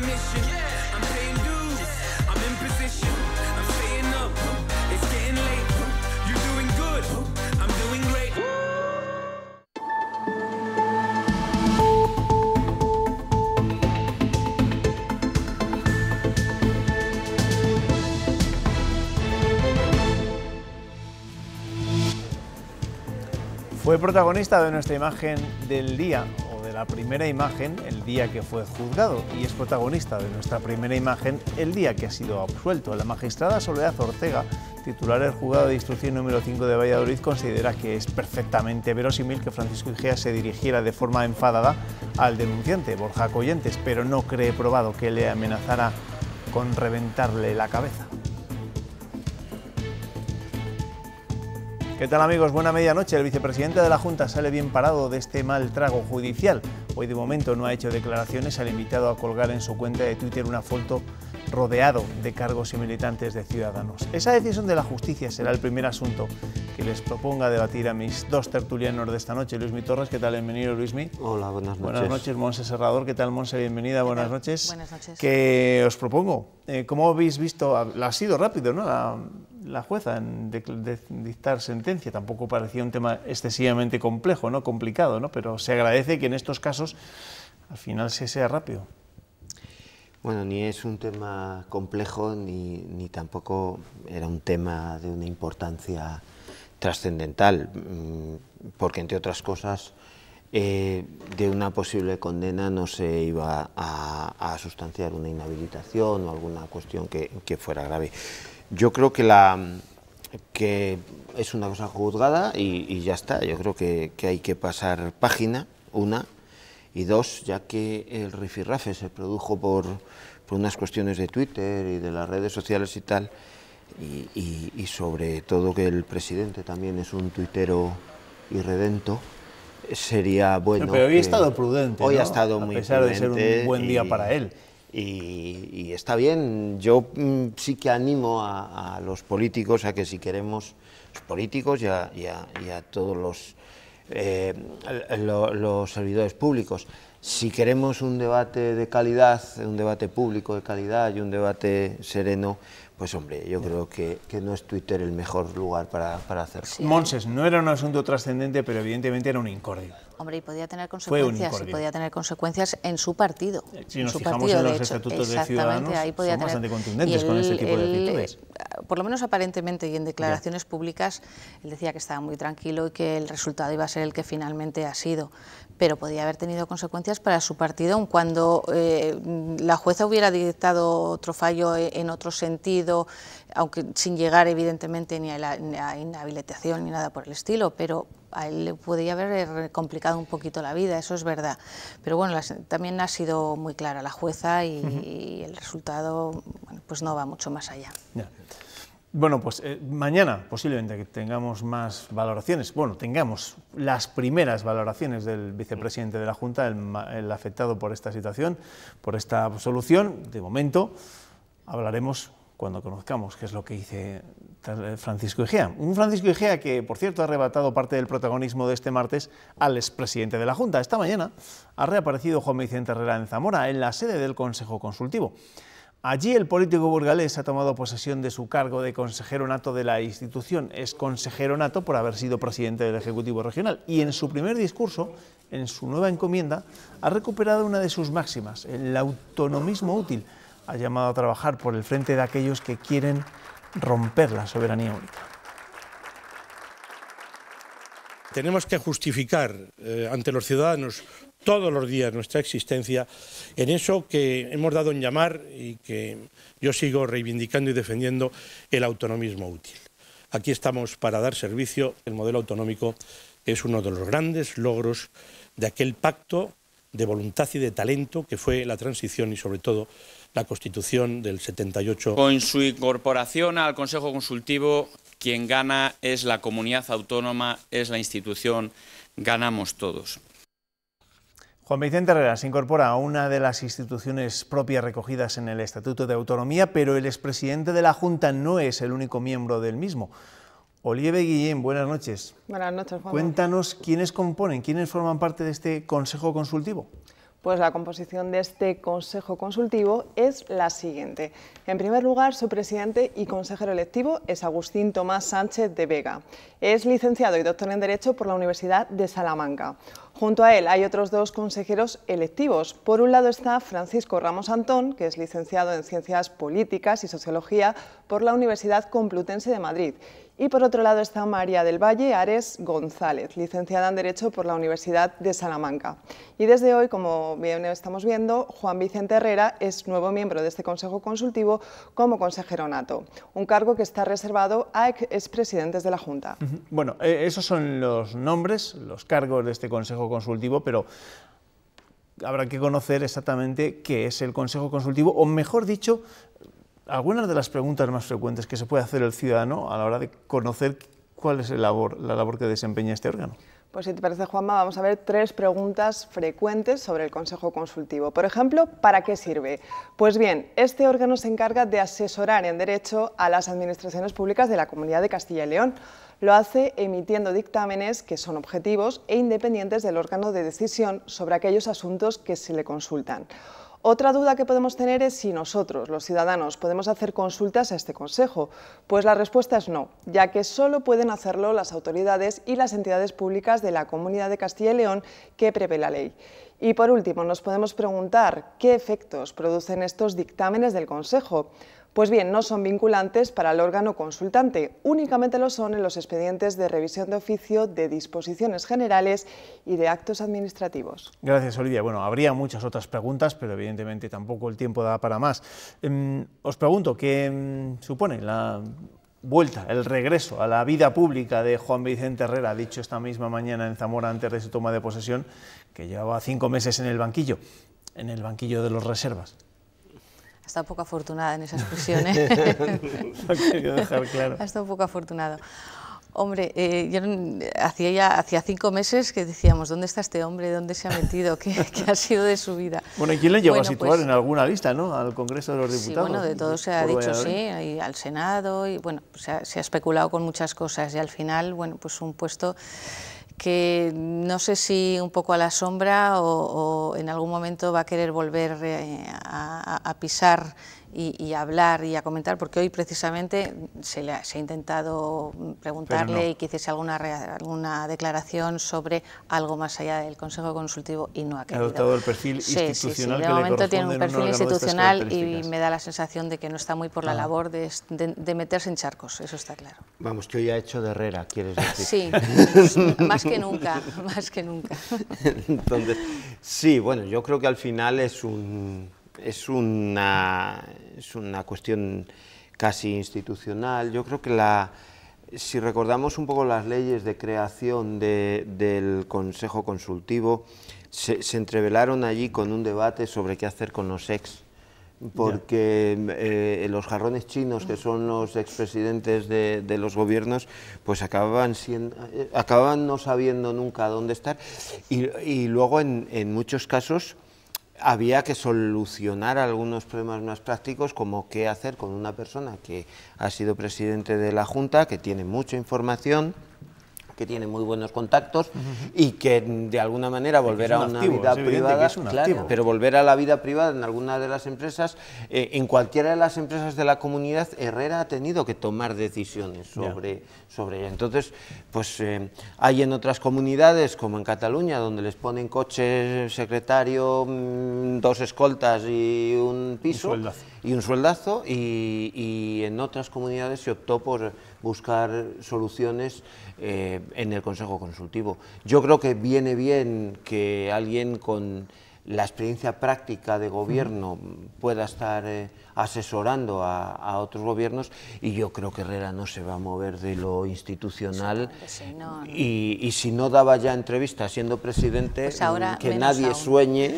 mission yeah i'm paying good i'm in precision i'm saying up it's getting late You're doing good i'm doing great fue protagonista de nuestra imagen del día la primera imagen el día que fue juzgado y es protagonista de nuestra primera imagen el día que ha sido absuelto. La magistrada Soledad Ortega, titular del juzgado de instrucción número 5 de Valladolid, considera que es perfectamente verosímil que Francisco Igea se dirigiera de forma enfadada al denunciante Borja Coyentes, pero no cree probado que le amenazara con reventarle la cabeza. ¿Qué tal amigos? Buena medianoche. El vicepresidente de la Junta sale bien parado de este mal trago judicial. Hoy de momento no ha hecho declaraciones ha invitado a colgar en su cuenta de Twitter una foto rodeado de cargos y militantes de Ciudadanos. Esa decisión de la justicia será el primer asunto que les proponga debatir a mis dos tertulianos de esta noche. Luismi Torres, ¿qué tal? Bienvenido, Luismi. Hola, buenas noches. Buenas noches, Monse Serrador. ¿Qué tal, Monse? Bienvenida, buenas noches. Buenas noches. ¿Qué os propongo? Eh, como habéis visto? Ha sido rápido, ¿no? la jueza en dictar sentencia. Tampoco parecía un tema excesivamente complejo, ¿no? complicado, ¿no? pero se agradece que en estos casos al final se sea rápido. Bueno, ni es un tema complejo ni, tampoco era un tema de una importancia trascendental, mm, porque entre otras cosas eh, de una posible condena no se iba a, sustanciar una inhabilitación o alguna cuestión que fuera grave. Yo creo que la que es una cosa juzgada y, ya está. Yo creo que, que, hay que pasar página, una, y dos, ya que el rifirrafe se produjo por, por unas cuestiones de Twitter y de las redes sociales y tal, y, sobre todo que el presidente también es un tuitero irredento, sería bueno. Pero, hoy ha estado prudente. Hoy ha estado muy A pesar de ser un buen día para él. Y, está bien, yo mm, sí que animo a, los políticos a que si queremos, los políticos y a, y a, todos los, eh, los servidores públicos, si queremos un debate de calidad, un debate público de calidad y un debate sereno, pues hombre, yo creo que, no es Twitter el mejor lugar para, para hacerlo. Monses, no era un asunto trascendente, pero evidentemente era un incordio. Hombre, y podía tener consecuencias, podía tener consecuencias en su partido. Eh, si nos fijamos en los estatutos de Ciudadanos, ahí podía bastante contundentes con ese tipo de actitudes. Eh, por lo menos aparentemente y en declaraciones públicas, él decía que estaba muy tranquilo y que el resultado iba a ser el que finalmente ha sido, pero podía haber tenido consecuencias para su partido, aun cuando eh, la jueza hubiera dictado otro fallo en otro sentido, aunque sin llegar evidentemente ni a la, ni a inhabilitación ni nada por el estilo, pero a él le podría haber eh, complicado un poquito la vida, eso es verdad. Pero bueno, también ha sido muy clara la jueza y, el resultado pues no va mucho más allá. Bueno, pues eh, mañana posiblemente que tengamos más valoraciones. Bueno, tengamos las primeras valoraciones del vicepresidente de la Junta, el, afectado por esta situación, por esta solución. De momento hablaremos cuando conozcamos qué es lo que dice eh, Francisco Igea. Un Francisco Igea que, por cierto, ha arrebatado parte del protagonismo de este martes al expresidente de la Junta. Esta mañana ha reaparecido Juan Vicente Herrera en Zamora, en la sede del Consejo Consultivo. Allí el político burgalés ha tomado posesión de su cargo de consejero nato de la institución. Es consejero nato por haber sido presidente del Ejecutivo Regional. Y en su primer discurso, en su nueva encomienda, ha recuperado una de sus máximas, el autonomismo útil. Ha llamado a trabajar por el frente de aquellos que quieren romper la soberanía única. Tenemos que justificar eh, ante los ciudadanos todos los días nuestra existencia en eso que hemos dado en llamar y que yo sigo reivindicando y defendiendo el autonomismo útil. Aquí estamos para dar servicio. El modelo autonómico es uno de los grandes logros de aquel pacto de voluntad y de talento que fue la transición y sobre todo la Constitución del 78. Con su incorporación al Consejo Consultivo, quien gana es la comunidad autónoma, es la institución, ganamos todos. Juan Vicente Herrera se incorpora a una de las instituciones propias recogidas en el Estatuto de Autonomía, pero el expresidente de la Junta no es el único miembro del mismo. Olive Guillén, buenas noches. Buenas noches, Juan. Cuéntanos quiénes componen, quiénes forman parte de este Consejo Consultivo. Pues la composición de este Consejo Consultivo es la siguiente. En primer lugar, su presidente y consejero electivo es Agustín Tomás Sánchez de Vega. Es licenciado y doctor en Derecho por la Universidad de Salamanca. Junto a él hay otros dos consejeros electivos. Por un lado está Francisco Ramos Antón, que es licenciado en Ciencias Políticas y Sociología por la Universidad Complutense de Madrid. Y por otro lado está María del Valle Ares González, licenciada en Derecho por la Universidad de Salamanca. Y desde hoy, como bien estamos viendo, Juan Vicente Herrera es nuevo miembro de este Consejo Consultivo como consejero nato, un cargo que está reservado a expresidentes de la Junta. Bueno, eh, esos son los nombres, los cargos de este Consejo consultivo, pero habrá que conocer exactamente qué es el consejo consultivo, o mejor dicho, algunas de las preguntas más frecuentes que se puede hacer el ciudadano a la hora de conocer cuál es la labor que desempeña este órgano. Pues si te parece, Juanma, vamos a ver tres preguntas frecuentes sobre el Consejo Consultivo. Por ejemplo, ¿para qué sirve? Pues bien, este órgano se encarga de asesorar en derecho a las administraciones públicas de la Comunidad de Castilla y León lo hace emitiendo dictámenes que son objetivos e independientes del órgano de decisión sobre aquellos asuntos que se le consultan. Otra duda que podemos tener es si nosotros, los ciudadanos, podemos hacer consultas a este Consejo. Pues la respuesta es no, ya que solo pueden hacerlo las autoridades y las entidades públicas de la Comunidad de Castilla y León que prevé la ley. Y por último, nos podemos preguntar qué efectos producen estos dictámenes del Consejo. Pues bien, no son vinculantes para el órgano consultante, únicamente lo son en los expedientes de revisión de oficio, de disposiciones generales y de actos administrativos. Gracias, Olivia. Bueno, habría muchas otras preguntas, pero evidentemente tampoco el tiempo da para más. Em, os pregunto, ¿qué em, supone la vuelta, el regreso a la vida pública de Juan Vicente Herrera, dicho esta misma mañana en Zamora antes de su toma de posesión, que llevaba cinco meses en el banquillo, en el banquillo de los reservas. Ha estado poco afortunada en esas expresión, ¿eh? Ha estado poco afortunado. Hombre, eh, yo hacía ya hacía cinco meses que decíamos, ¿dónde está este hombre? ¿Dónde se ha metido? ¿Qué, ha sido de su vida? Bueno, ¿y quién le llevó a situar pues en alguna lista, no? Al Congreso de los Diputados. Sí, bueno, de todo se ha dicho sí, y al Senado, y bueno, se ha especulado con muchas cosas, y al final, bueno, pues un puesto que no sé si un poco a la sombra o, en algún momento va a querer volver eh, a pisar y, hablar y a comentar, porque hoy precisamente se, ha, intentado preguntarle y que hiciese alguna, alguna declaración sobre algo más allá del Consejo Consultivo y no ha querido. Ha adoptado el perfil institucional. Sí, De momento tiene un perfil institucional y me da la sensación de que no está muy por la ah. labor de, de, meterse en charcos, eso está claro. Vamos, que hoy ha hecho de Herrera, quieres decir. Sí, más que nunca, más que nunca. Entonces, sí, bueno, yo creo que al final es un es una es una cuestión casi institucional. Yo creo que la, si recordamos un poco las leyes de creación del Consejo Consultivo, se, entrevelaron allí con un debate sobre qué hacer con los ex, porque eh, los jarrones chinos, que son los expresidentes de, los gobiernos, pues acababan, siendo, acababan no sabiendo nunca dónde estar. Y, luego, en muchos casos, había que solucionar algunos problemas más prácticos como qué hacer con una persona que ha sido presidente de la Junta, que tiene mucha información, que tiene muy buenos contactos y que mm, de alguna manera volver a una vida privada, pero volver a la vida privada en alguna de las empresas, eh, en cualquiera de las empresas de la comunidad, Herrera ha tenido que tomar decisiones sobre, sobre ella. Entonces, pues eh, hay en otras comunidades, como en Cataluña, donde les ponen coche, secretario, mm, dos escoltas y un piso. y un sueldazo, y en otras comunidades se optó por buscar soluciones eh, en el Consejo Consultivo. Yo creo que viene bien que alguien con la experiencia práctica de gobierno pueda estar... Eh, asesorando a, otros gobiernos y yo creo que Herrera no se va a mover de lo institucional Y, si no daba ya entrevista siendo presidente, pues que nadie sueñe.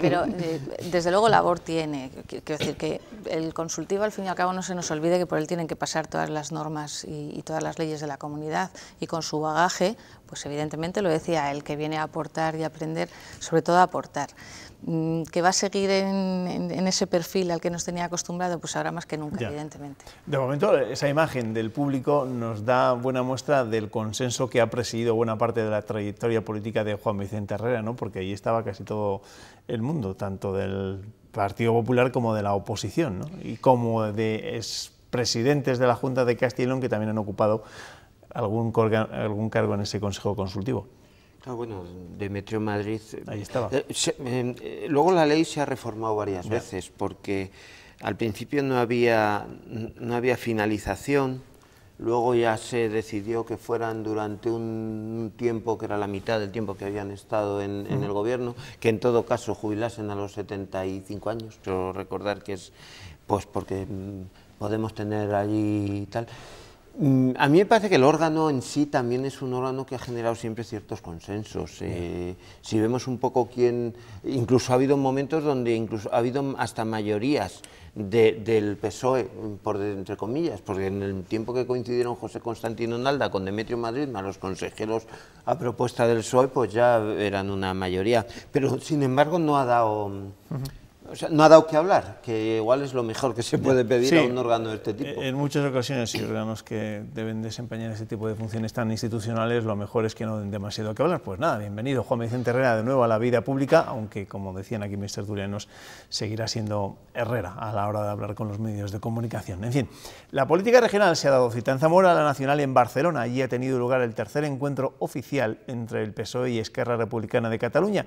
pero eh, desde luego labor tiene, quiero decir que el consultivo al fin y al cabo no se nos olvide que por él tienen que pasar todas las normas y, todas las leyes de la comunidad y con su bagaje, pues evidentemente lo decía, el que viene a aportar y aprender, sobre todo a aportar. Mm, que va a seguir en, ese perfil al que nos tenía acostumbrado, pues ahora más que nunca, evidentemente. De momento, esa imagen del público nos da buena muestra del consenso que ha presidido buena parte de la trayectoria política de Juan Vicente Herrera, ¿no? porque allí estaba casi todo el mundo, tanto del Partido Popular como de la oposición, ¿no? y como de expresidentes de la Junta de Castellón que también han ocupado algún, algún cargo en ese Consejo Consultivo. Ah, bueno, Demetrio Madrid. Eh, Ahí estaba. Eh, em, eh, luego la ley se ha reformado varias veces porque al principio no había, no había finalización, luego ya se decidió que fueran durante un tiempo que era la mitad del tiempo que habían estado en, el gobierno, que en todo caso jubilasen a los 75 años, Quiero recordar que es pues porque mm, podemos tener allí tal. Mm, a mí me parece que el órgano en sí también es un órgano que ha generado siempre ciertos consensos. Eh, si vemos un poco quién, incluso ha habido momentos donde incluso ha habido hasta mayorías del PSOE, mm, por entre comillas, porque en el tiempo que coincidieron José Constantino Nalda con Demetrio Madrid, más los consejeros a propuesta del PSOE, pues ya eran una mayoría. Pero sin embargo no ha dado no ha dado que hablar, que igual es lo mejor que se puede pedir a un órgano de este eh, tipo. En muchas ocasiones, si órganos que deben desempeñar este tipo de funciones tan institucionales, lo mejor es que no den demasiado que hablar. Pues nada, bienvenido Juan Vicente Herrera de nuevo a la vida pública, aunque, como decían aquí mis tertulianos, seguirá siendo Herrera a la hora de hablar con los medios de comunicación. En fin, la política regional se ha dado cita en Zamora, la nacional en Barcelona. Allí ha tenido lugar el tercer encuentro oficial entre el PSOE y Esquerra Republicana de Cataluña.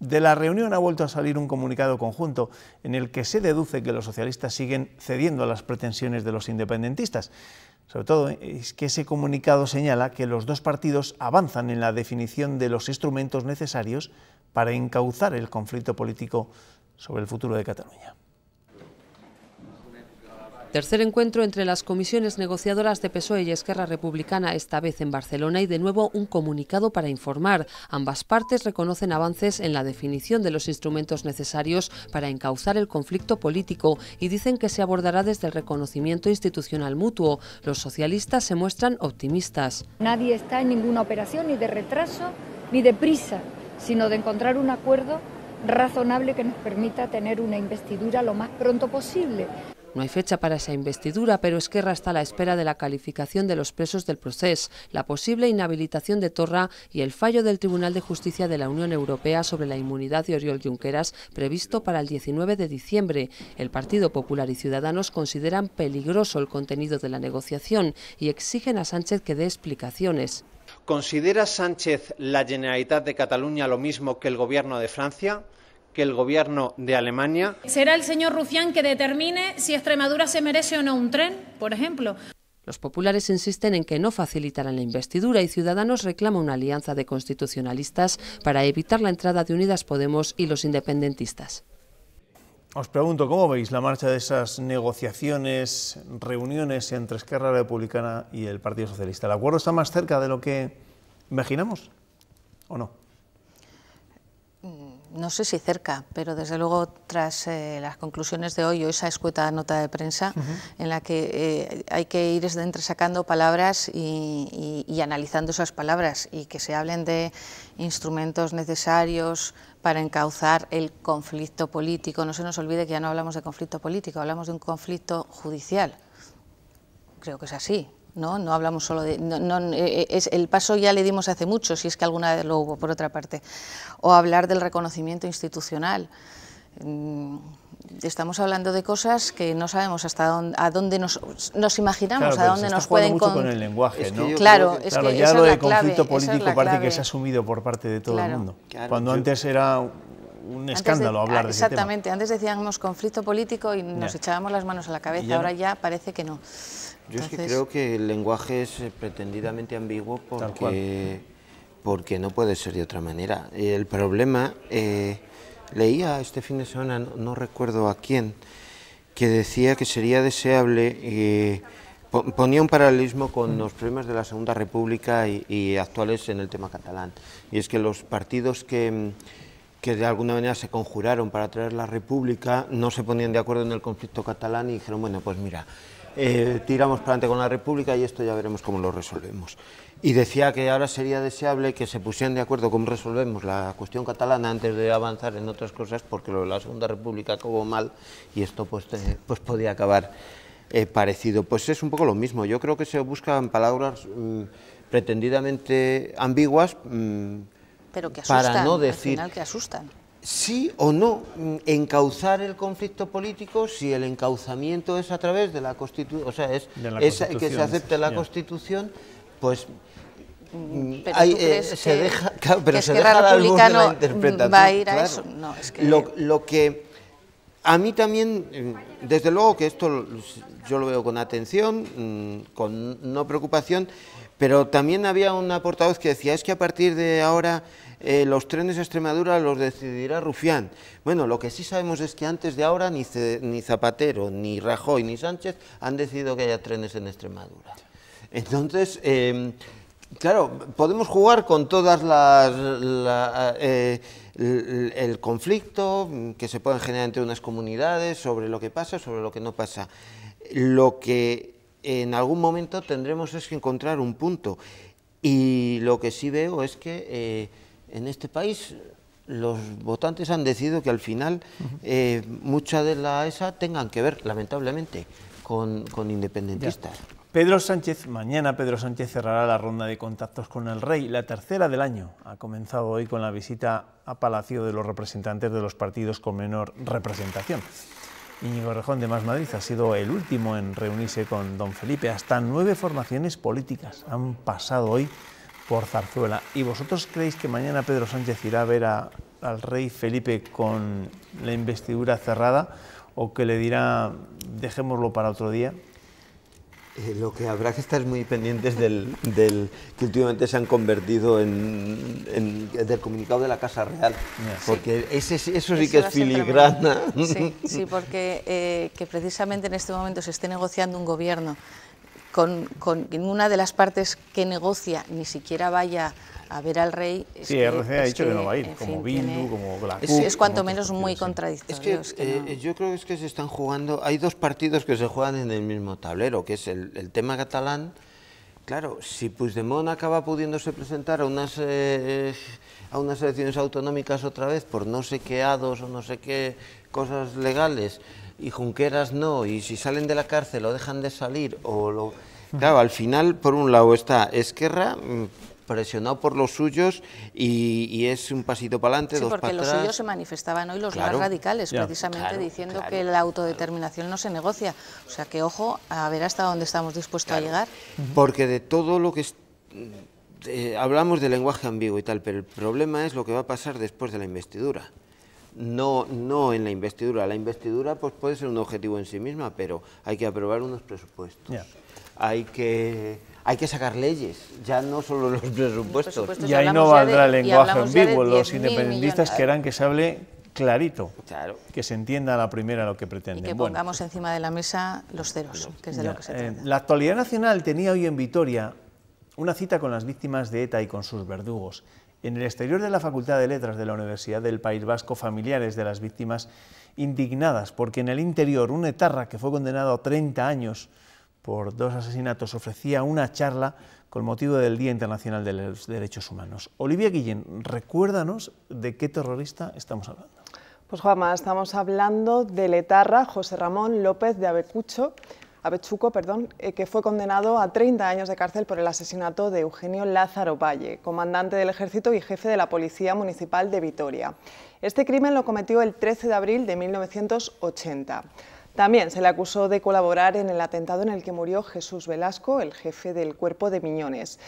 De la reunión ha vuelto a salir un comunicado conjunto en el que se deduce que los socialistas siguen cediendo a las pretensiones de los independentistas. Sobre todo es que ese comunicado señala que los dos partidos avanzan en la definición de los instrumentos necesarios para encauzar el conflicto político sobre el futuro de Cataluña. Tercer encuentro entre las comisiones negociadoras de PSOE y Esquerra Republicana, esta vez en Barcelona, y de nuevo un comunicado para informar. Ambas partes reconocen avances en la definición de los instrumentos necesarios para encauzar el conflicto político y dicen que se abordará desde el reconocimiento institucional mutuo. Los socialistas se muestran optimistas. Nadie está en ninguna operación ni de retraso ni de prisa, sino de encontrar un acuerdo razonable que nos permita tener una investidura lo más pronto posible. No hay fecha para esa investidura, pero Esquerra está a la espera de la calificación de los presos del proceso, la posible inhabilitación de Torra y el fallo del Tribunal de Justicia de la Unión Europea sobre la inmunidad de Oriol Junqueras previsto para el 19 de diciembre. El Partido Popular y Ciudadanos consideran peligroso el contenido de la negociación y exigen a Sánchez que dé explicaciones. ¿Considera Sánchez la Generalitat de Cataluña lo mismo que el Gobierno de Francia? que el gobierno de Alemania. Será el señor Rufián que determine si Extremadura se merece o no un tren, por ejemplo. Los populares insisten en que no facilitarán la investidura y Ciudadanos reclama una alianza de constitucionalistas para evitar la entrada de Unidas Podemos y los independentistas. Os pregunto, ¿cómo veis la marcha de esas negociaciones, reuniones entre Esquerra Republicana y el Partido Socialista? ¿El acuerdo está más cerca de lo que imaginamos o no? no sé si cerca, pero desde luego tras eh, las conclusiones de hoy o esa escueta nota de prensa en la que eh, hay que ir sacando palabras sacando y, y, analizando esas palabras y que se hablen de instrumentos necesarios para encauzar el conflicto político. No se nos olvide que ya no hablamos de conflicto político, hablamos de un conflicto judicial. Creo que es así. ¿no? No hablamos solo de... No, eh, eh, es, el paso ya le dimos hace mucho, si es que alguna vez lo hubo, por otra parte. O hablar del reconocimiento institucional. Mm, estamos hablando de cosas que no sabemos hasta dónde, a dónde nos, imaginamos, a dónde nos pueden... con... el lenguaje, Claro, ya lo del conflicto político parte que se ha asumido por parte de todo el mundo. Cuando antes era un escándalo hablar de Exactamente, antes decíamos conflicto político y nos echábamos las manos a la cabeza, ahora ya parece que no. Yo es que creo que el lenguaje es eh, pretendidamente ambiguo porque, porque no puede ser de otra manera. El problema, eh, leía este fin de semana, no, recuerdo a quién, que decía que sería deseable... Eh, ponía un paralelismo con los problemas de la Segunda República y, actuales en el tema catalán. Y es que los partidos que, mm, que de alguna manera se conjuraron para traer la República, no se ponían de acuerdo en el conflicto catalán y dijeron, bueno, pues mira, eh, tiramos para adelante con la República y esto ya veremos cómo lo resolvemos. Y decía que ahora sería deseable que se pusieran de acuerdo cómo resolvemos la cuestión catalana antes de avanzar en otras cosas, porque lo de la Segunda República acabó mal y esto pues, pues podía acabar eh, parecido. Pues es un poco lo mismo. Yo creo que se buscan palabras mm, pretendidamente ambiguas. Mm, pero que asustan, para no decir... Al final que asustan. Sí o no, mm, encauzar el conflicto político si el encauzamiento es a través de la Constitución, o sea, es, que se acepte la Constitución, pues pero se deja, pero se deja la luz de Va a ir a eso. lo, que a mí también, mm, desde luego que esto yo lo veo con atención, mm, con no preocupación, pero también había una portavoz que decía, es que a partir de ahora eh, los trenes de Extremadura los decidirá Rufián. Bueno, lo que sí sabemos es que antes de ahora ni, Zapatero, ni Rajoy, ni Sánchez han decidido que haya trenes en Extremadura. Entonces, em, claro, podemos jugar con todas las... Eh, el conflicto que se puede generar entre unas comunidades sobre lo que pasa, sobre lo que no pasa. Lo que en algún momento tendremos que encontrar un punto. Y lo que sí veo es que eh, en este país los votantes han decidido que al final muchas eh, mucha de la ESA tengan que ver, lamentablemente, con, con independentistas. Pedro Sánchez, mañana Pedro Sánchez cerrará la ronda de contactos con el rey, la tercera del año. Ha comenzado hoy con la visita a Palacio de los representantes de los partidos con menor representación. Íñigo Rejón de Más Madrid ha sido el último en reunirse con don Felipe. Hasta nueve formaciones políticas han pasado hoy por Zarzuela. ¿Y vosotros creéis que mañana Pedro Sánchez irá a ver al rey Felipe con la investidura cerrada o que le dirá dejémoslo para otro día? Eh, lo que habrá que estar muy pendientes del, que últimamente se han convertido en, el del comunicado de la Casa Real, porque ese, eso sí que es filigrana. Sí, porque eh, que precisamente en este momento se esté negociando un gobierno con, con una de las partes que negocia ni siquiera vaya a ver al rey. Es sí, que, ha dicho que, no va a ir, como como Es, cuanto menos muy contradictorio. Eh, eh, yo creo que es que se están jugando, hay dos partidos que se juegan en el mismo tablero, que es el, tema catalán. Claro, si Puigdemont acaba pudiéndose presentar a unas, eh, a unas elecciones autonómicas otra vez por no sé qué hados o no sé qué cosas legales, y Junqueras no, y si salen de la cárcel o dejan de salir, o lo... Claro, al final, por un lado está Esquerra mm, presionado por los suyos y, es un pasito para adelante, sí, porque los suyos se manifestaban hoy los más radicales, precisamente diciendo que la autodeterminación no se negocia. O sea que, ojo, a ver hasta dónde estamos dispuestos a llegar. Porque de todo lo que... Mm, hablamos de lenguaje ambiguo y tal, pero el problema es lo que va a pasar después de la investidura no, no en la investidura. La investidura pues, puede ser un objetivo en sí misma, pero hay que aprobar unos presupuestos. Hay que hay que sacar leyes, ya no solo los presupuestos. y ahí no valdrá el lenguaje ambiguo. Los independentistas querrán que se hable clarito, que se entienda a la primera lo que pretenden. que pongamos encima de la mesa los ceros, que es de lo que se eh, trata. la actualidad nacional tenía hoy en Vitoria una cita con las víctimas de ETA y con sus verdugos. En el exterior de la Facultad de Letras de la Universidad del País Vasco, familiares de las víctimas indignadas, porque en el interior un etarra que fue condenado a 30 años por dos asesinatos ofrecía una charla con motivo del Día Internacional de los Derechos Humanos. Olivia Guillén, recuérdanos de qué terrorista estamos hablando. Pues Juanma, estamos hablando del etarra José Ramón López de Abecucho. Abechuco, perdón, eh, que fue condenado a 30 años de cárcel por el asesinato de Eugenio Lázaro Valle, comandante del ejército y jefe de la Policía Municipal de Vitoria. Este crimen lo cometió el 13 de abril de 1980. También se le acusó de colaborar en el atentado en el que murió Jesús Velasco, el jefe del cuerpo de Miñones.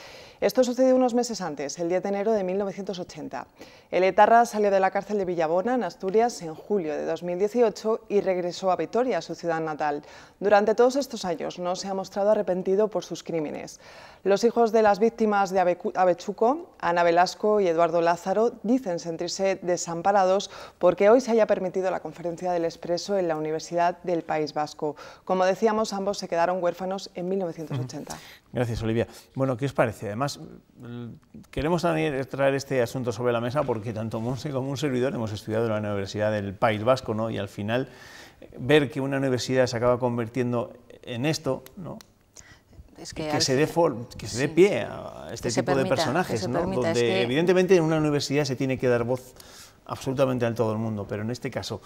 Esto sucedió unos meses antes, el 10 de enero de 1980. El etarra salió de la cárcel de Villabona, en Asturias, en julio de 2018 y regresó a Vitoria, su ciudad natal. Durante todos estos años no se ha mostrado arrepentido por sus crímenes. Los hijos de las víctimas de Avechuco, Ana Velasco y Eduardo Lázaro, dicen sentirse desamparados porque hoy se haya permitido la conferencia del expreso en la Universidad del País Vasco. Como decíamos, ambos se quedaron huérfanos en 1980. Gracias, Olivia. Bueno, ¿qué os parece? Además, queremos traer este asunto sobre la mesa porque tanto Monse como un servidor hemos estudiado en la Universidad del País Vasco, ¿no? Y al final, ver que una universidad se acaba convirtiendo en esto, ¿no? que, se dé que se dé pie a este tipo de personajes, ¿no? donde evidentemente en una universidad se tiene que dar voz absolutamente a todo el mundo, pero en este caso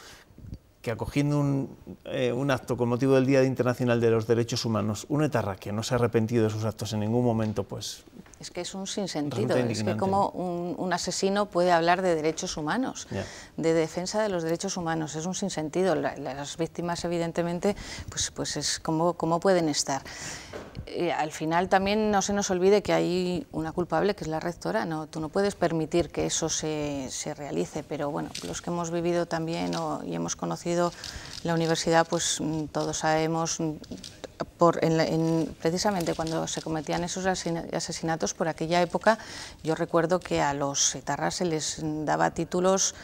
que acogiendo eh, un, acto con motivo del Día Internacional de los Derechos Humanos, un etarra que no se ha arrepentido de sus actos en ningún momento, pues es que es un sinsentido, es que como un, asesino puede hablar de derechos humanos, de defensa de los derechos humanos, es un sinsentido. las víctimas, evidentemente, pues, pues es como, pueden estar. al final también no se nos olvide que hay una culpable que es la rectora, no, tú no puedes permitir que eso se, se realice, pero bueno, los que hemos vivido también y hemos conocido la universidad, pues mm, todos sabemos precisamente cuando se cometían esos asesinatos, por aquella época, yo recuerdo que a los etarras se les daba títulos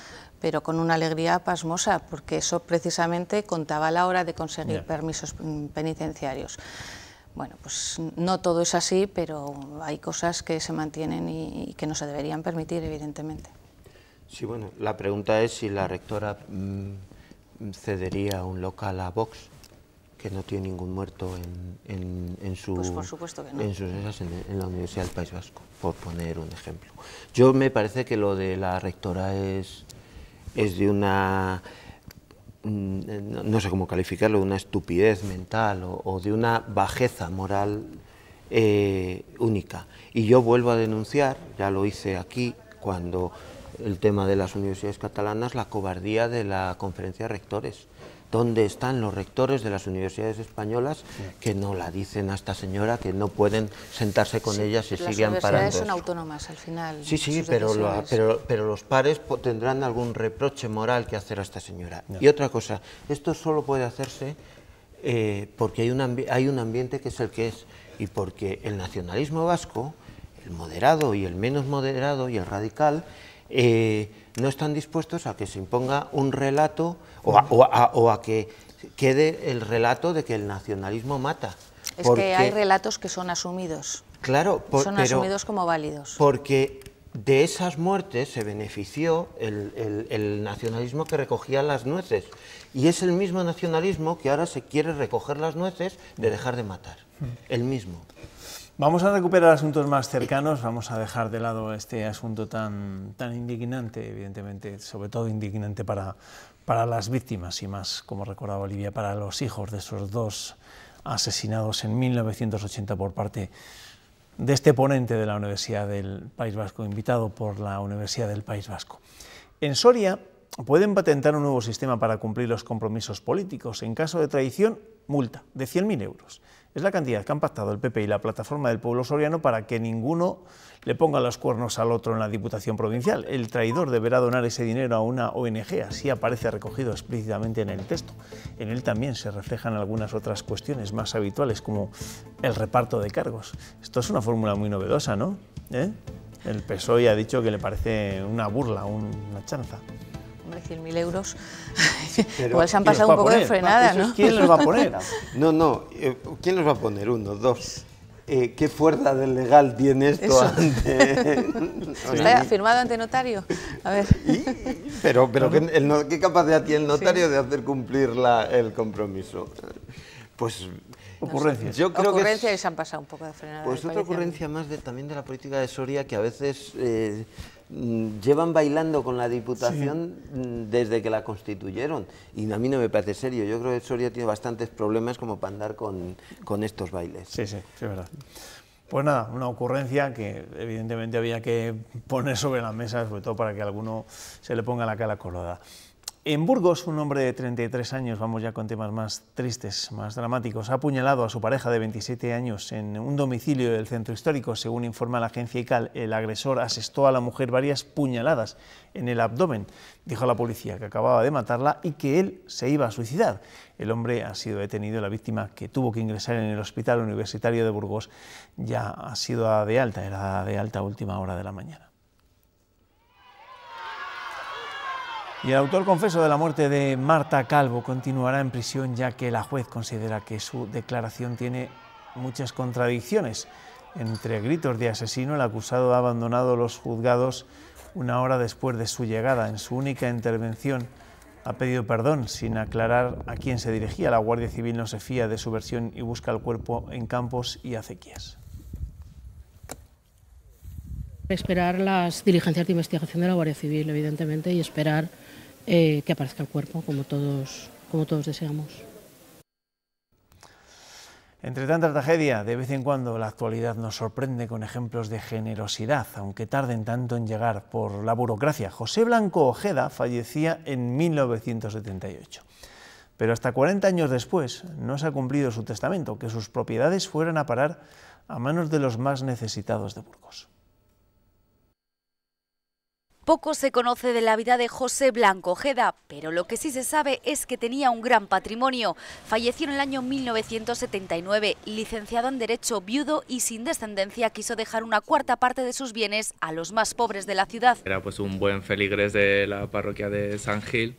pero con una alegría pasmosa, porque eso precisamente contaba la hora de conseguir permisos penitenciarios. Bueno, pues no todo es así, pero hay cosas que se mantienen y, que no se deberían permitir, evidentemente. Sí, bueno, la pregunta es si la rectora mm, cedería un local a Vox que no tiene ningún muerto en, en, su, pues por en, sus esas, en, la Universidad del País Vasco, por poner un ejemplo. Yo me parece que lo de la rectora es, es de una, mm, no, sé cómo calificarlo, de una estupidez mental o, de una bajeza moral eh, única. Y yo vuelvo a denunciar, ya lo hice aquí, cuando el tema de las universidades catalanas, la cobardía de la conferencia de rectores ¿Dónde están los rectores de las universidades españolas que no la dicen a esta señora, que no pueden sentarse con ella si siguen parando? Las universidades son autónomas al final. Sí, sí, pero, pero, los pares tendrán algún reproche moral que hacer a esta señora. Y otra cosa, esto solo puede hacerse eh, porque hay un, hay un ambiente que es el que es y porque el nacionalismo vasco, el moderado y el menos moderado y el radical, eh, no están dispuestos a que se imponga un relato mm. o a, que quede el relato de que el nacionalismo mata. Es que hay relatos que son asumidos. Claro, son asumidos como válidos. Porque de esas muertes se benefició el, el, nacionalismo que recogía las nueces. Y es el mismo nacionalismo que ahora se quiere recoger las nueces de dejar de matar. Mm. El mismo. Vamos a recuperar asuntos más cercanos, vamos a dejar de lado este asunto tan, tan indignante, evidentemente, sobre todo indignante para, para las víctimas y más, como recordaba Olivia, para los hijos de esos dos asesinados en 1980 por parte de este ponente de la Universidad del País Vasco, invitado por la Universidad del País Vasco. En Soria, pueden patentar un nuevo sistema para cumplir los compromisos políticos. En caso de traición, multa de 100.000 euros. Es la cantidad que han pactado el PP y la plataforma del pueblo soriano para que ninguno le ponga los cuernos al otro en la Diputación Provincial. El traidor deberá donar ese dinero a una ONG, así aparece recogido explícitamente en el texto. En él también se reflejan algunas otras cuestiones más habituales, como el reparto de cargos. Esto es una fórmula muy novedosa, ¿no? ¿Eh? El PSOE ha dicho que le parece una burla, una chanza de 100.000 euros, igual se han pasado un poco de frenada, ¿no? ¿Quién los va a poner? No, no, ¿quién los va a poner? Uno, dos. ¿Qué fuerza del legal tiene esto ante...? ¿Está firmado ante notario? A ver. Pero, ¿qué, capacidad tiene el notario de hacer cumplir el compromiso? Pues... Ocurrencias. Yo creo ocurrencias que se han pasado un poco de frenada. Pues otra ocurrencia más de, también de la política de Soria que a veces... Eh, Mm, llevan bailando con la Diputación mm, desde que la constituyeron. Y a mí no me parece serio. Yo creo que Soria tiene bastantes problemas como para andar con, estos bailes. Sí, sí, es verdad. Pues nada, una ocurrencia que evidentemente había que poner sobre la mesa, sobre todo para que alguno se le ponga la cara colorada. En Burgos, un hombre de 33 años, vamos ya con temas más tristes, más dramáticos, ha apuñalado a su pareja de 27 años en un domicilio del centro histórico. Según informa la agencia ICAL, el agresor asestó a la mujer varias puñaladas en el abdomen. Dijo a la policía que acababa de matarla y que él se iba a suicidar. El hombre ha sido detenido. La víctima, que tuvo que ingresar en el hospital universitario de Burgos, ya ha sido de alta, era de alta última hora de la mañana. Y el autor confeso de la muerte de Marta Calvo continuará en prisión ya que la juez considera que su declaración tiene muchas contradicciones. Entre gritos de asesino, el acusado ha abandonado los juzgados una hora después de su llegada. En su única intervención ha pedido perdón sin aclarar a quién se dirigía. La Guardia Civil no se fía de su versión y busca el cuerpo en campos y acequias esperar las diligencias de investigación de la Guardia Civil, evidentemente, y esperar eh, que aparezca el cuerpo, como todos, como todos deseamos. Entre tanta tragedia, de vez en cuando la actualidad nos sorprende con ejemplos de generosidad, aunque tarden tanto en llegar por la burocracia. José Blanco Ojeda fallecía en 1978. Pero hasta 40 años después no se ha cumplido su testamento, que sus propiedades fueran a parar a manos de los más necesitados de Burgos. Poco se conoce de la vida de José Blanco Ojeda, pero lo que sí se sabe es que tenía un gran patrimonio. Falleció en el año 1979, licenciado en Derecho, viudo y sin descendencia, quiso dejar una cuarta parte de sus bienes a los más pobres de la ciudad. Era pues un buen feligres de la parroquia de San Gil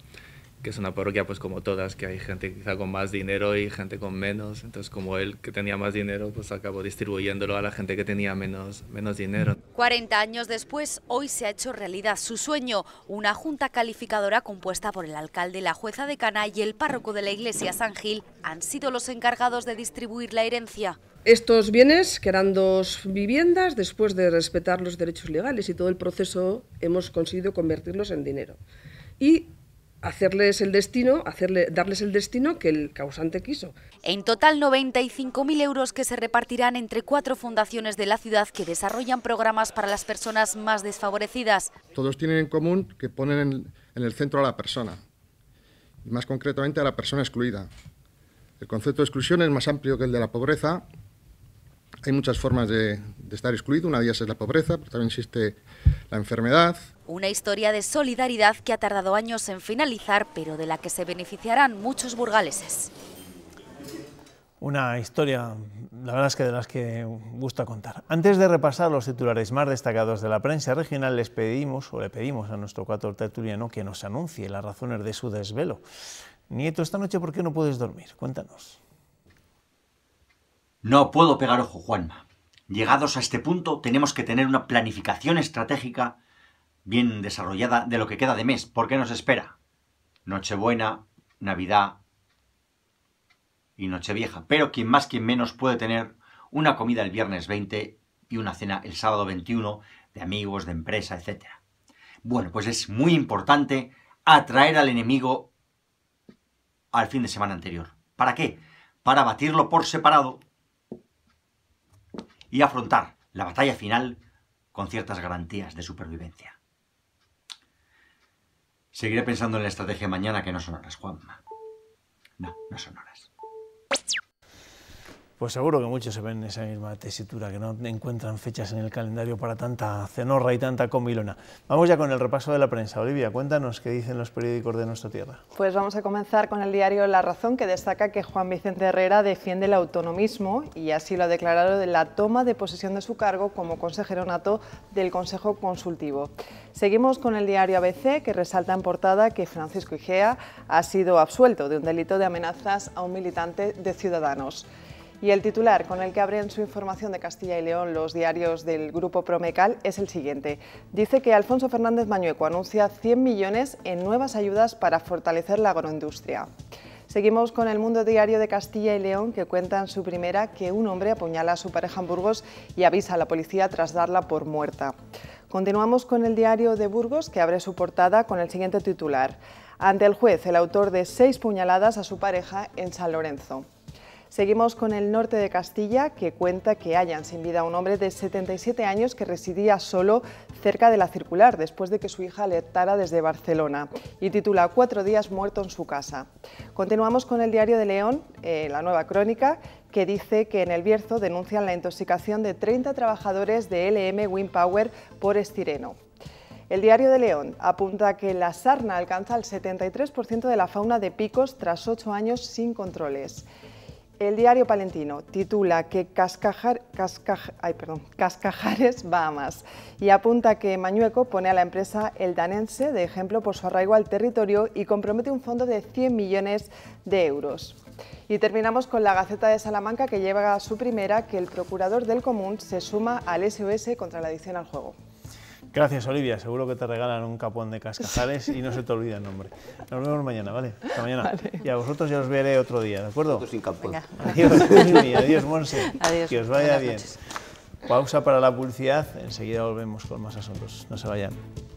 que es una parroquia pues como todas, que hay gente quizá con más dinero y gente con menos. Entonces como él que tenía más dinero pues acabó distribuyéndolo a la gente que tenía menos, menos dinero. 40 años después, hoy se ha hecho realidad su sueño, una junta calificadora compuesta por el alcalde, la jueza de Cana y el párroco de la iglesia San Gil han sido los encargados de distribuir la herencia. Estos bienes, que eran dos viviendas, después de respetar los derechos legales y todo el proceso, hemos conseguido convertirlos en dinero. Y hacerles el destino, hacerle, darles el destino que el causante quiso. En total 95.000 euros que se repartirán entre cuatro fundaciones de la ciudad que desarrollan programas para las personas más desfavorecidas. Todos tienen en común que ponen en, el centro a la persona, y más concretamente a la persona excluida. El concepto de exclusión es más amplio que el de la pobreza hay muchas formas de, estar excluido, una de ellas es la pobreza, pero también existe la enfermedad. Una historia de solidaridad que ha tardado años en finalizar, pero de la que se beneficiarán muchos burgaleses. Una historia, la verdad es que de las que gusta contar. Antes de repasar los titulares más destacados de la prensa regional, les pedimos o le pedimos a nuestro cuatro tertuliano que nos anuncie las razones de su desvelo. Nieto, esta noche, ¿por qué no puedes dormir? Cuéntanos. No puedo pegar ojo, Juanma. Llegados a este punto, tenemos que tener una planificación estratégica bien desarrollada de lo que queda de mes. ¿Por qué nos espera? Nochebuena, Navidad y Nochevieja. Pero quien más, quien menos puede tener una comida el viernes 20 y una cena el sábado 21 de amigos, de empresa, etc. Bueno, pues es muy importante atraer al enemigo al fin de semana anterior. ¿Para qué? Para batirlo por separado y afrontar la batalla final con ciertas garantías de supervivencia. Seguiré pensando en la estrategia mañana que no son horas, Juanma. No, no son horas. Pues seguro que muchos se ven en esa misma tesitura, que no encuentran fechas en el calendario para tanta cenorra y tanta comilona. Vamos ya con el repaso de la prensa. Olivia, cuéntanos qué dicen los periódicos de nuestra tierra. Pues vamos a comenzar con el diario La Razón, que destaca que Juan Vicente Herrera defiende el autonomismo y así lo ha declarado de la toma de posesión de su cargo como consejero nato del Consejo Consultivo. Seguimos con el diario ABC, que resalta en portada que Francisco Igea ha sido absuelto de un delito de amenazas a un militante de Ciudadanos. Y el titular con el que abren su información de Castilla y León los diarios del Grupo Promecal es el siguiente. Dice que Alfonso Fernández Mañueco anuncia 100 millones en nuevas ayudas para fortalecer la agroindustria. Seguimos con el Mundo Diario de Castilla y León, que cuenta en su primera que un hombre apuñala a su pareja en Burgos y avisa a la policía tras darla por muerta. Continuamos con el Diario de Burgos, que abre su portada con el siguiente titular. Ante el juez, el autor de seis puñaladas a su pareja en San Lorenzo. Seguimos con el norte de Castilla, que cuenta que hayan sin vida a un hombre de 77 años que residía solo cerca de la circular después de que su hija alertara desde Barcelona y titula Cuatro días muerto en su casa. Continuamos con el diario de León, eh, la nueva crónica, que dice que en el Bierzo denuncian la intoxicación de 30 trabajadores de LM Wind Power por estireno. El Diario de León apunta que la sarna alcanza el 73% de la fauna de picos tras ocho años sin controles. El diario palentino titula que Cascajar, Cascaj, ay, Cascajares y apunta que Mañueco pone a la empresa El Danense de ejemplo por su arraigo al territorio y compromete un fondo de 100 millones de euros. Y terminamos con la Gaceta de Salamanca que lleva a su primera que el procurador del común se suma al SOS contra la adicción al juego. Gracias, Olivia. Seguro que te regalan un capón de cascajales y no se te olvida el nombre. Nos vemos mañana, ¿vale? Hasta mañana. Y a vosotros ya os veré otro día, ¿de acuerdo? Sin capón. Adiós, Adiós, Monse. Que os vaya bien. Pausa para la publicidad. Enseguida volvemos con más asuntos. No se vayan.